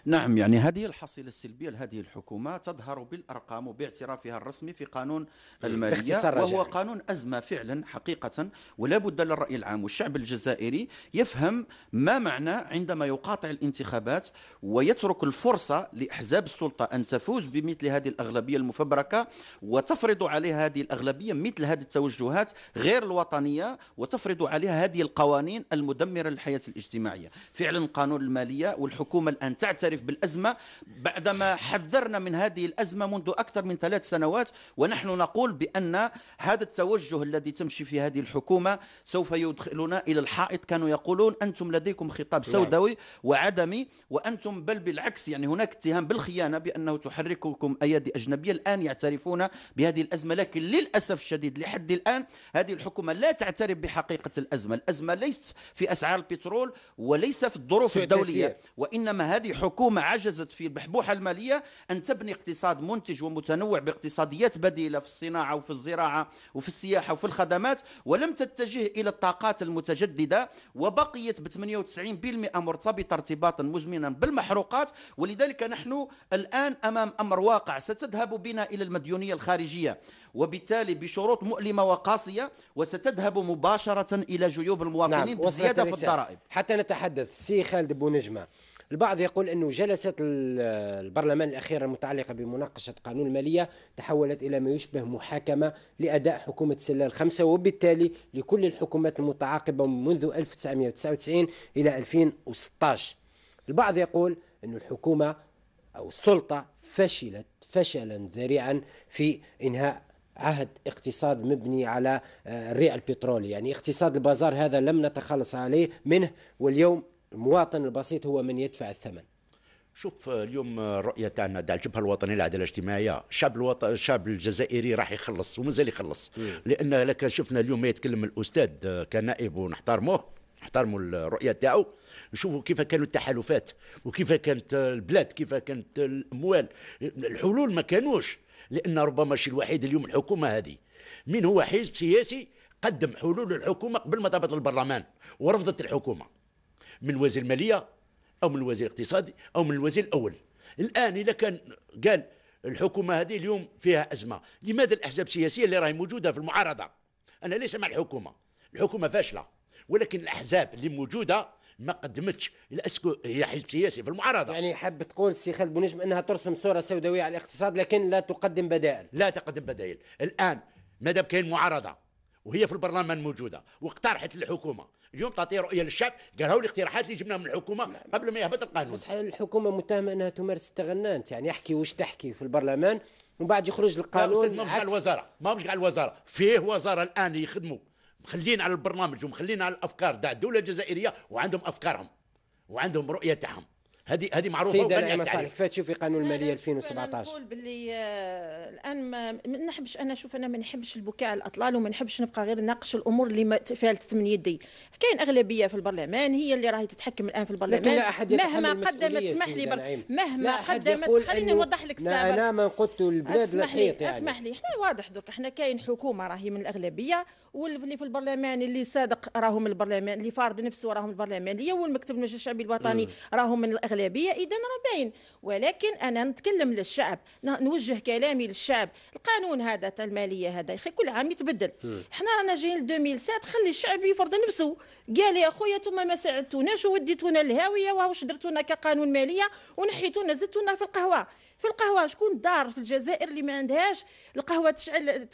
نعم يعني هذه الحصيلة السلبية لهذه الحكومة تظهر بالأرقام وباعترافها الرسمي في قانون المالية وهو يعني. قانون أزمة فعلا حقيقة ولا بد للرأي العام والشعب الجزائري يفهم ما معنى عندما يقاطع الانتخابات ويترك الفرصة لأحزاب السلطة أن تفوز بمثل هذه الأغلبية المفبركة وتفرض عليها هذه الأغلبية مثل هذه التوجهات غير الوطنية وتفرض عليها هذه القوانين المدمرة للحياة الاجتماعية فعلا قانون المالية والحكومة الآن تعترف نعترف بالأزمة بعدما حذرنا من هذه الأزمة منذ أكثر من ثلاث سنوات ونحن نقول بأن هذا التوجه الذي تمشي في هذه الحكومة سوف يدخلنا إلى الحائط كانوا يقولون أنتم لديكم خطاب نعم. سوداوي وعدمي وأنتم بل بالعكس يعني هناك اتهام بالخيانة بأنه تحرككم أيادي أجنبية الآن يعترفون بهذه الأزمة لكن للأسف الشديد لحد الآن هذه الحكومة لا تعترف بحقيقة الأزمة الأزمة ليست في أسعار البترول وليس في الظروف الدولية وإنما هذه حكومة الحكومة عجزت في البحبوحة المالية أن تبني اقتصاد منتج ومتنوع باقتصاديات بديلة في الصناعة وفي الزراعة وفي السياحة وفي الخدمات ولم تتجه إلى الطاقات المتجددة وبقيت ب 98% مرتبطة ارتباطا مزمنا بالمحروقات ولذلك نحن الآن أمام أمر واقع ستذهب بنا إلى المديونية الخارجية وبالتالي بشروط مؤلمة وقاسية وستذهب مباشرة إلى جيوب المواطنين نعم. بزيادة في الضرائب حتى نتحدث سي خالد بونجمة البعض يقول أنه جلسة البرلمان الأخيرة المتعلقة بمناقشة قانون المالية تحولت إلى ما يشبه محاكمة لأداء حكومة سلة الخمسة وبالتالي لكل الحكومات المتعاقبة منذ 1999 إلى 2016 البعض يقول أن الحكومة أو السلطة فشلت فشلا ذريعا في إنهاء عهد اقتصاد مبني على آه، الريع البترولي يعني اقتصاد البازار هذا لم نتخلص عليه منه واليوم المواطن البسيط هو من يدفع الثمن شوف اليوم الرؤية تاعنا تاع الجبهة الوطنية للعدالة الاجتماعية، الشعب الوطني الشعب الجزائري راح يخلص ومازال يخلص، لأن لك شفنا اليوم ما يتكلم الأستاذ كنائب ونحترموه، نحترموا الرؤية تاعو، نشوفوا كيف كانوا التحالفات وكيف كانت البلاد كيف كانت الأموال، الحلول ما كانوش، لأن ربما الشيء الوحيد اليوم الحكومة هذه، من هو حزب سياسي قدم حلول الحكومة قبل ما تهبط البرلمان ورفضت الحكومة. من وزير الماليه او من وزير الاقتصادي او من الوزير الاول الان اذا كان قال الحكومه هذه اليوم فيها ازمه لماذا الاحزاب السياسيه اللي راهي موجوده في المعارضه انا ليس مع الحكومه الحكومه فاشله ولكن الاحزاب اللي موجوده ما قدمتش الاسكو هي حزب سياسي في المعارضه يعني حاب تقول سي خالد بنجم انها ترسم صوره سوداويه على الاقتصاد لكن لا تقدم بدائل لا تقدم بدائل الان مادام كاين معارضه وهي في البرلمان موجوده واقترحت الحكومه اليوم تعطي رؤيه للشعب قال هاو الاقتراحات اللي جبناها من الحكومه قبل ما يهبط القانون بصح الحكومه متهمه انها تمارس التغنان يعني يحكي واش تحكي في البرلمان ومن بعد يخرج القانون ما على الوزاره ما على الوزاره فيه وزاره الان يخدموا مخلين على البرنامج ومخلين على الافكار تاع الدوله الجزائريه وعندهم افكارهم وعندهم رؤيه تاعهم هذه هذه معروفه سيدة نعمة صالح كيفاش تشوفي قانون الماليه 2017 نقول باللي آه، الان ما نحبش انا شوف انا ما نحبش البكاء على الاطلال وما نحبش نبقى غير نناقش الامور اللي فالتت من يدي كاين اغلبيه في البرلمان هي اللي راهي تتحكم الان في البرلمان لكن لا أحد مهما قدمت اسمح لي مهما قدمت خليني نوضح لك السبب انا ما قلت البلاد لحيط يعني اسمح لي احنا واضح درك احنا كاين حكومه راهي من الاغلبيه واللي في البرلمان اللي صادق راهم البرلمان اللي فارض نفسه راهم البرلمانيه والمكتب المجلس الشعبي الوطني راهم من الاغلبيه اذا راه باين ولكن انا نتكلم للشعب نوجه كلامي للشعب القانون هذا تاع الماليه هذا يا اخي كل عام يتبدل حنا رانا جايين ل 2007 خلي الشعب يفرض نفسه قال يا خويا انتم ما ساعدتوناش وديتونا للهاويه واش درتونا كقانون ماليه ونحيتونا زدتونا في القهوه في القهوه شكون دار في الجزائر اللي ما عندهاش القهوه تشعل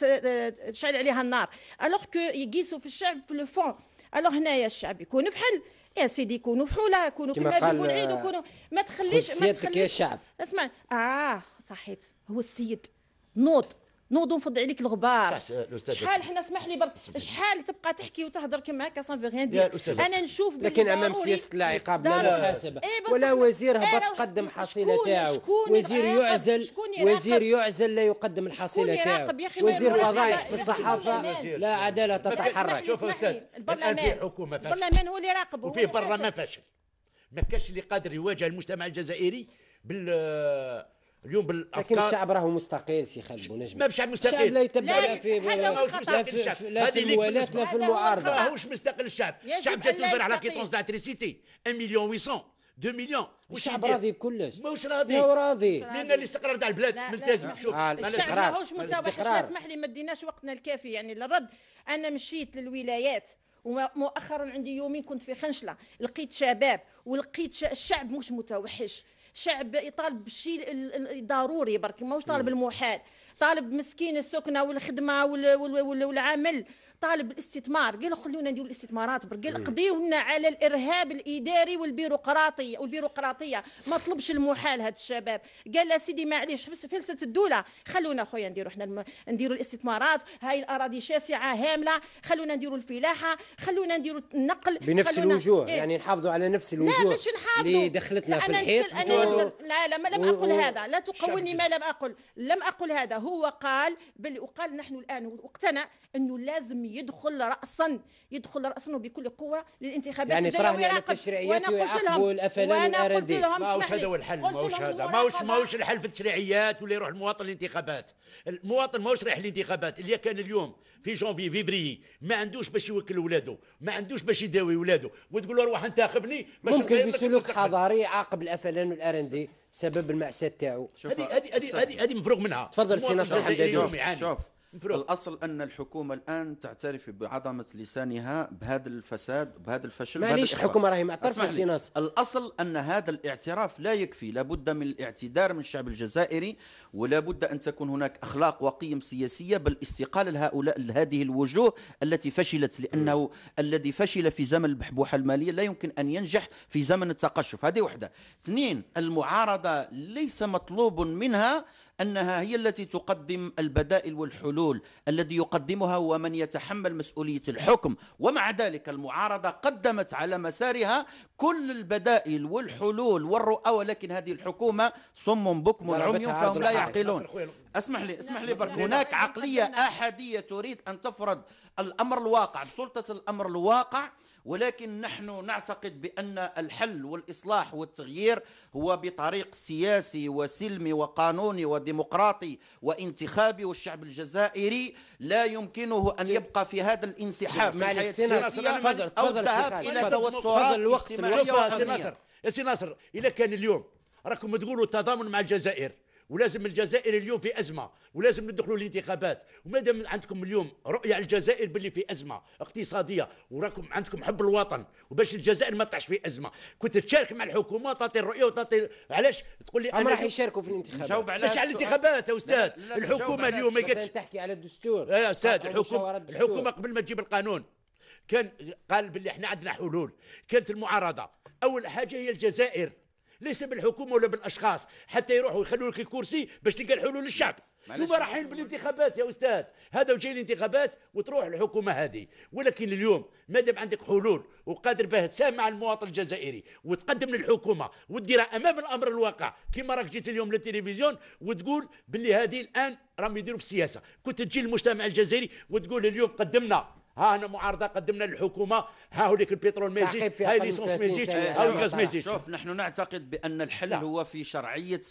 تشعل عليها النار الوغ كو يقيسوا في الشعب في الفون الوغ هنايا الشعب يكون فحل يا سيدي يكونوا فحوله يكونوا كما جابوا العيد يكونوا ما تخليش ما تخليش الشعب اسمع اه صحيت هو السيد نوض نوض ونفض عليك الغبار شحال حنا اسمح لي برك شحال تبقى تحكي وتهضر كما هكا سان فيغيان دير انا نشوف لكن امام سياسه لا عقاب لا محاسبه إيه، ولا إيه، وزير هبط قدم حصيله تاعو وزير يعزل وزير يعزل لا يقدم الحصيله تاعو وزير فضائح في الصحافه لا عداله تتحرك شوف استاذ البرلمان في حكومه فاشل البرلمان هو اللي يراقب وفيه برلمان فاشل ما كاش اللي قادر يواجه المجتمع الجزائري بال اليوم بالافكار لكن الشعب راهو مستقل سي خالد بونجم ما شعب مستقل الشعب لا يتبع لا في لا في الموالات لا في المعارضه ماهوش مستقل الشعب الشعب جاتو البارح على كيتونس داتريسيتي تريسيتي 1 مليون 800 2 مليون والشعب راضي بكلش ماهوش راضي ماهو راضي لان الاستقرار تاع البلاد ملتزم شوف آه الشعب ماهوش لا اسمح لي ما ديناش وقتنا الكافي يعني للرد انا مشيت للولايات ومؤخرا عندي يومين كنت في خنشله لقيت شباب ولقيت الشعب مش متوحش شعب يطالب بشيء ضروري برك ماهوش طالب المحال طالب مسكين السكنه والخدمه والعمل طالب الاستثمار قال خلونا نديروا الاستثمارات برك قال قضيونا على الارهاب الاداري والبيروقراطيه والبيروقراطيه ما طلبش المحال هاد الشباب قال سيدي معليش حبس فلسه الدوله خلونا خويا نديروا احنا الم... نديروا الاستثمارات هاي الاراضي شاسعه هامله خلونا نديروا الفلاحه خلونا نديروا النقل بنفس خلونا... الوجوه إيه؟ يعني نحافظوا على نفس الوجوه لا مش نحافظوا اللي دخلتنا في الحيط أنا و... لا لا ما لم اقل و... هذا لا تقولني ما لم اقل لم اقل هذا هو قال بل وقال نحن الان واقتنع انه لازم يدخل راسا يدخل راسا وبكل قوه للانتخابات يعني الجايه ويراقب وانا قلت لهم وانا قلت لهم ماهوش هذا هو الحل ماهوش هذا ماهوش ماهوش الحل في التشريعيات ولا يروح المواطن للانتخابات المواطن ماهوش رايح للانتخابات اللي كان اليوم في جونفي فيفري ما عندوش باش يوكل ولاده ما عندوش باش يداوي ولاده وتقول له روح انتخبني باش ممكن بسلوك حضاري عاقب الافلان والار ان دي سبب المأساة تاعو هذه هذه هذه هذه مفروغ منها تفضل سي نصر الحمداني شوف الاصل ان الحكومه الان تعترف بعظمه لسانها بهذا الفساد بهذا الفشل معليش الحكومه راهي معترفه سي الاصل ان هذا الاعتراف لا يكفي لابد من الاعتذار من الشعب الجزائري ولا بد ان تكون هناك اخلاق وقيم سياسيه بالاستقاله لهؤلاء هذه الوجوه التي فشلت لانه م. الذي فشل في زمن البحبوحه الماليه لا يمكن ان ينجح في زمن التقشف هذه وحده اثنين المعارضه ليس مطلوب منها أنها هي التي تقدم البدائل والحلول الذي يقدمها هو من يتحمل مسؤولية الحكم ومع ذلك المعارضة قدمت على مسارها كل البدائل والحلول والرؤى ولكن هذه الحكومة صم بكم عمي فهم لا يعقلون اسمح لي اسمح لي برك هناك عقلية أحادية تريد أن تفرض الأمر الواقع بسلطة الأمر الواقع ولكن نحن نعتقد بأن الحل والإصلاح والتغيير هو بطريق سياسي وسلمي وقانوني وديمقراطي وانتخابي والشعب الجزائري لا يمكنه أن يبقى في هذا الانسحاب من الحياة السياسية أو الذهاب إلى توترات اجتماعية يا سي ناصر إذا كان اليوم راكم تقولوا تضامن مع الجزائر ولازم الجزائر اليوم في ازمه ولازم ندخلوا الانتخابات وما دام عندكم اليوم رؤيه على الجزائر باللي في ازمه اقتصاديه وراكم عندكم حب الوطن وباش الجزائر ما تطيحش في ازمه كنت تشارك مع الحكومه تعطي الرؤيه وتعطي علاش تقول لي انا راح يشاركوا في الانتخابات مش على الانتخابات يا استاذ الحكومه اليوم ما قالتش تحكي على الدستور يا استاذ الحكومه الحكومه قبل ما تجيب القانون كان قال باللي احنا عندنا حلول كانت المعارضه اول حاجه هي الجزائر ليس بالحكومه ولا بالاشخاص حتى يروحوا يخلوا لك الكرسي باش تلقى الحلول للشعب هما رايحين بالانتخابات يا استاذ هذا وجاي الانتخابات وتروح الحكومه هذه ولكن اليوم مادام عندك حلول وقادر بها تسامع المواطن الجزائري وتقدم للحكومه وتديرها امام الامر الواقع كما راك جيت اليوم للتلفزيون وتقول باللي هذه الان راهم يديروا في السياسه كنت تجي للمجتمع الجزائري وتقول اليوم قدمنا ها هنا معارضه قدمنا للحكومه ها هوليك البترول ما يجيش ها ليسونس ما يجيش ها الغاز ما يجيش شوف نحن نعتقد بان الحل لا. هو في شرعيه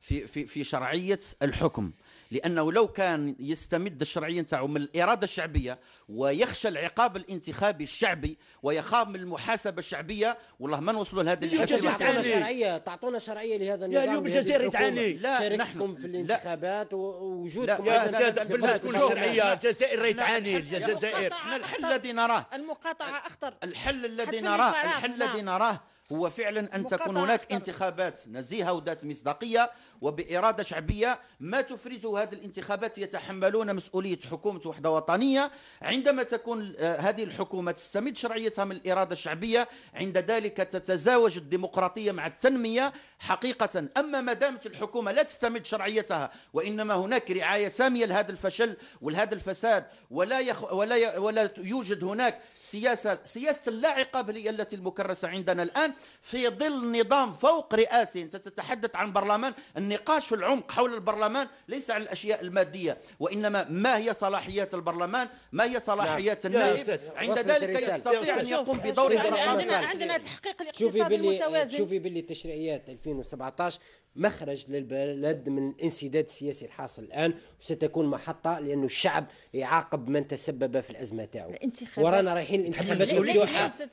في في في شرعيه الحكم لانه لو كان يستمد الشرعيه نتاعو من الاراده الشعبيه ويخشى العقاب الانتخابي الشعبي ويخاف من المحاسبه الشعبيه والله ما نوصلوا لهذا الجزائر تعطونا شرعيه تعطونا شرعيه لهذا النظام اليوم الجزائر تعاني لا نحكم في الانتخابات ووجودكم يا استاذ بالله تكون شرعيه الجزائر راهي تعاني الجزائر احنا الحل الذي نراه المقاطعه اخطر الحل الذي نراه الحل الذي نراه هو فعلا أن تكون هناك انتخابات نزيهة وذات مصداقية وبإرادة شعبية ما تفرزه هذه الانتخابات يتحملون مسؤولية حكومة وحدة وطنية عندما تكون آه، هذه الحكومة تستمد شرعيتها من الإرادة الشعبية عند ذلك تتزاوج الديمقراطية مع التنمية حقيقة أما ما دامت الحكومة لا تستمد شرعيتها وإنما هناك رعاية سامية لهذا الفشل ولهذا الفساد ولا يخ... ولا ي... ولا يوجد هناك سياسة سياسة اللاعقة هي التي المكرسة عندنا الآن في ظل نظام فوق رئاسي تتحدث عن برلمان النقاش في العمق حول البرلمان ليس عن الأشياء المادية وإنما ما هي صلاحيات البرلمان ما هي صلاحيات النائب عند ذلك يستطيع أن يقوم بدور عندنا عندنا تحقيق الاقتصاد المتوازن شوفي باللي التشريعيات 2017 مخرج للبلد من الانسداد السياسي الحاصل الان وستكون محطه لانه الشعب يعاقب من تسبب في الازمه تاعو ورانا رايحين يتحمل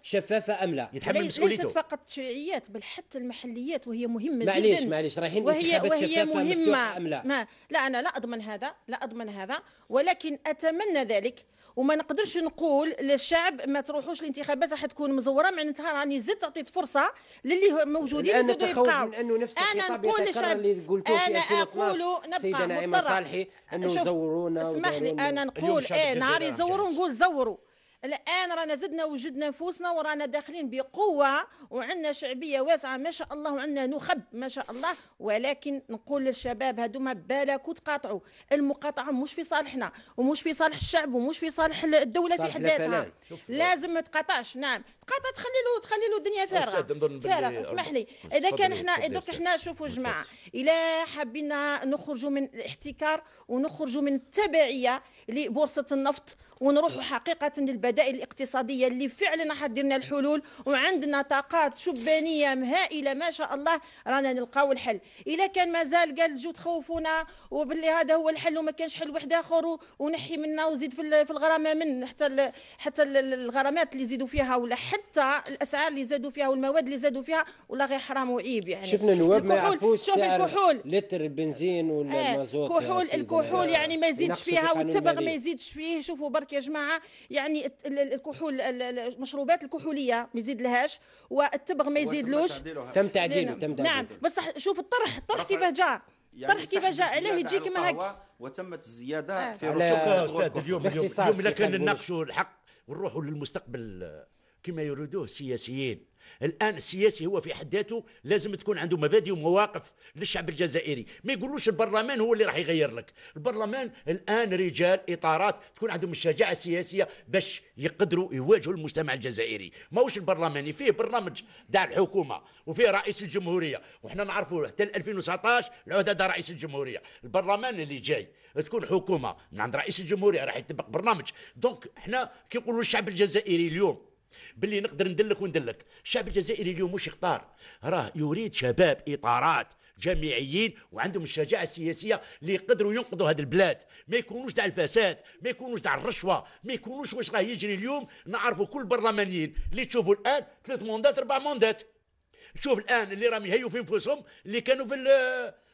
شفافه ام لا يتحمل مسؤوليته ليست فقط التشريعيات بل حتى المحليات وهي مهمه معليش جدا معليش معليش رايحين وهي وهي مهمه ام لا ما لا انا لا اضمن هذا لا اضمن هذا ولكن اتمنى ذلك وما نقدرش نقول للشعب ما تروحوش الانتخابات راح تكون مزوره معناتها راني زدت عطيت فرصه للي موجودين يزيدوا يبقاو من انه نفس انا نقول للشعب اللي قلتوه انا اقول نبقى مضطره صالحي انه زورونا اسمح لي انا نقول ايه نهار يزوروا نقول زوروا الان رانا زدنا وجدنا نفوسنا ورانا داخلين بقوه وعندنا شعبيه واسعه ما شاء الله وعندنا نخب ما شاء الله ولكن نقول للشباب هذوما بالك وتقاطعوا المقاطعه مش في صالحنا ومش في صالح الشعب ومش في صالح الدوله في حد ذاتها لازم ما تقاطعش نعم تقاطع تخلي له تخلي له الدنيا فارغه فارغه اسمح لي اذا كان احنا درك احنا شوفوا جماعه الا حبينا نخرجوا من الاحتكار ونخرجوا من التبعيه لبورصه النفط ونروحوا نعم. حقيقه للبدائل الاقتصاديه اللي فعلا حدير لنا الحلول وعندنا طاقات شبانيه هائله ما شاء الله رانا نلقاو الحل الا كان مازال قال جو تخوفونا وباللي هذا هو الحل وما كانش حل واحد اخر ونحي منا وزيد في الغرامه من حتى حتى الغرامات اللي يزيدوا فيها ولا حتى الاسعار اللي زادوا فيها والمواد اللي زادوا فيها ولا غير حرام وعيب يعني شفنا نواب ما يعرفوش سعر الكحول لتر البنزين ولا إيه، المازوت الكحول يعني ما يزيدش فيها والتبغ ما يزيدش فيه شوفوا برك يا جماعه يعني الكحول المشروبات الكحوليه ما يزيد لهاش والتبغ ما يزيدلوش تم تعديله تم تعديله نعم بصح شوف الطرح الطرح كيف جاء يعني طرح كيف جاء عليه يجي كما هكا وتمت الزياده آه. في على استاذ اليوم اليوم لكن نناقشوا الحق ونروحوا للمستقبل كما يريدوه السياسيين الان السياسي هو في حد ذاته لازم تكون عنده مبادئ ومواقف للشعب الجزائري ما يقولوش البرلمان هو اللي راح يغير لك البرلمان الان رجال اطارات تكون عندهم الشجاعه السياسيه باش يقدروا يواجهوا المجتمع الجزائري ماهوش البرلماني فيه برنامج تاع الحكومه وفيه رئيس الجمهوريه وحنا نعرفوا حتى 2019 العهده تاع رئيس الجمهوريه البرلمان اللي جاي تكون حكومه من عند رئيس الجمهوريه راح يطبق برنامج دونك حنا كيقولوا الشعب الجزائري اليوم باللي نقدر ندلك وندلك الشعب الجزائري اليوم مش يختار راه يريد شباب اطارات جامعيين وعندهم الشجاعه السياسيه اللي يقدروا ينقذوا هذه البلاد ما يكونوش تاع الفساد ما يكونوش تاع الرشوه ما يكونوش واش راه يجري اليوم نعرفوا كل برلمانيين اللي تشوفوا الان ثلاث موندات اربع موندات شوف الان اللي راهم يهيوا في انفسهم اللي كانوا في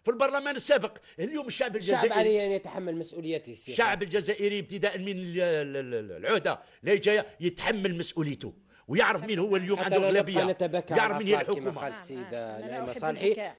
في البرلمان السابق اليوم الشعب الجزائري الشعب عليه ان يتحمل مسؤوليته الشعب الجزائري ابتداء من العهده لا جايه يتحمل مسؤوليته ويعرف مين هو اليوم عنده اغلبيه يعرف مين هي الحكومه قال السيده صالحي